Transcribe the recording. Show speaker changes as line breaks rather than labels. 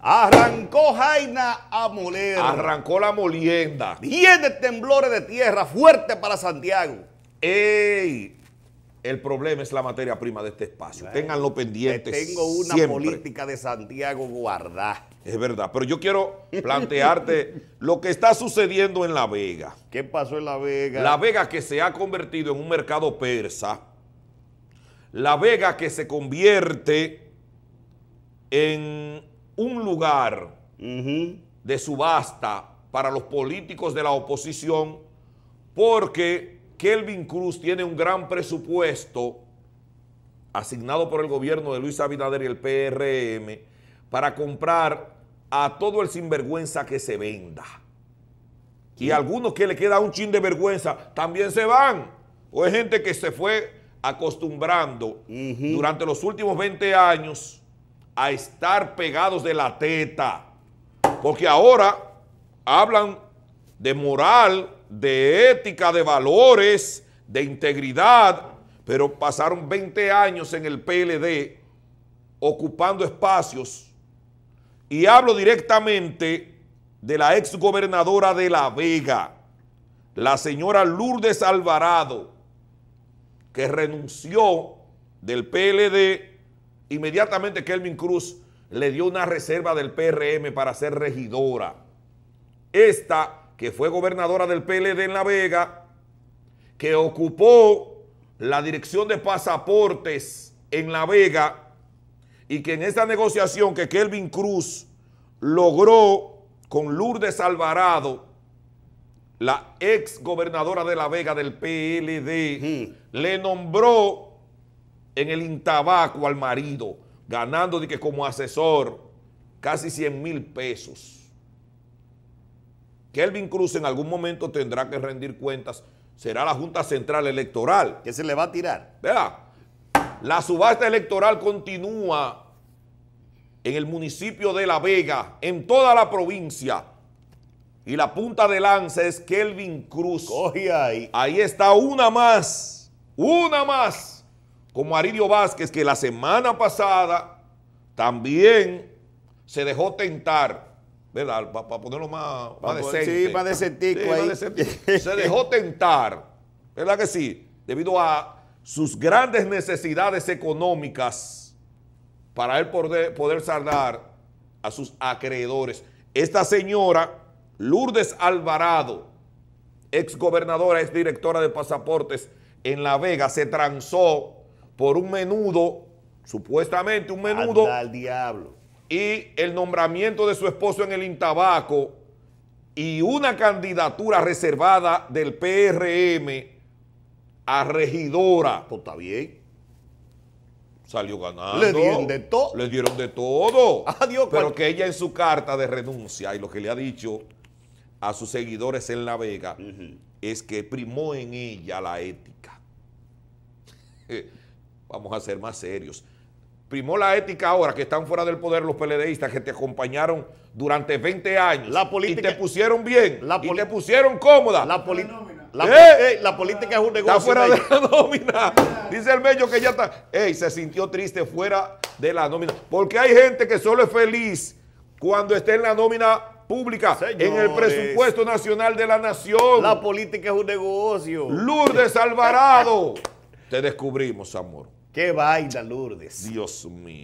Arrancó Jaina a moler. Arrancó la molienda. Viene temblores de tierra fuerte para Santiago. ¡Ey! El problema es la materia prima de este espacio. Tenganlo Ténganlo pendiente. tengo una política de Santiago guardada. Es verdad, pero yo quiero plantearte lo que está sucediendo en La Vega. ¿Qué pasó en La Vega? La Vega que se ha convertido en un mercado persa. La Vega que se convierte en un lugar de subasta para los políticos de la oposición porque Kelvin Cruz tiene un gran presupuesto asignado por el gobierno de Luis Abinader y el PRM para comprar a todo el sinvergüenza que se venda. Y algunos que le queda un chin de vergüenza también se van. O es gente que se fue acostumbrando durante los últimos 20 años a estar pegados de la teta. Porque ahora hablan de moral, de ética, de valores, de integridad, pero pasaron 20 años en el PLD ocupando espacios. Y hablo directamente de la exgobernadora de La Vega, la señora Lourdes Alvarado, que renunció del PLD Inmediatamente Kelvin Cruz le dio una reserva del PRM para ser regidora. Esta, que fue gobernadora del PLD en La Vega, que ocupó la dirección de pasaportes en La Vega, y que en esta negociación que Kelvin Cruz logró con Lourdes Alvarado, la ex gobernadora de La Vega del PLD, le nombró en el intabaco al marido, ganando de que como asesor casi 100 mil pesos. Kelvin Cruz en algún momento tendrá que rendir cuentas, será la Junta Central Electoral. Que se le va a tirar. ¿Verdad? La subasta electoral continúa en el municipio de La Vega, en toda la provincia. Y la punta de lanza es Kelvin Cruz. ¡Oye, ahí. Ahí está una más, una más como Aridio Vázquez, que la semana pasada también se dejó tentar, ¿verdad? Para ponerlo más, más decente. Sí, más Se dejó tentar, ¿verdad que sí? Debido a sus grandes necesidades económicas para él poder, poder saldar a sus acreedores. Esta señora, Lourdes Alvarado, ex exgobernadora, exdirectora de pasaportes en La Vega, se transó por un menudo, supuestamente un menudo. al diablo. Y el nombramiento de su esposo en el Intabaco y una candidatura reservada del PRM a regidora. Pues está bien. Salió ganando. Le dieron de todo. Le dieron de todo. Pero que ella en su carta de renuncia y lo que le ha dicho a sus seguidores en La Vega es que primó en ella la ética vamos a ser más serios. Primó la ética ahora que están fuera del poder los PLDistas que te acompañaron durante 20 años la política, y te pusieron bien la y te pusieron cómoda. La, la, ¿Eh? Eh, la, política es un negocio. Está fuera de la nómina. Dice el medio que ya está. Ey, se sintió triste fuera de la nómina. Porque hay gente que solo es feliz cuando está en la nómina pública, en el presupuesto nacional de la nación. La política es un negocio. Lourdes Alvarado. Te descubrimos, amor. Qué baila Lourdes. Dios mío.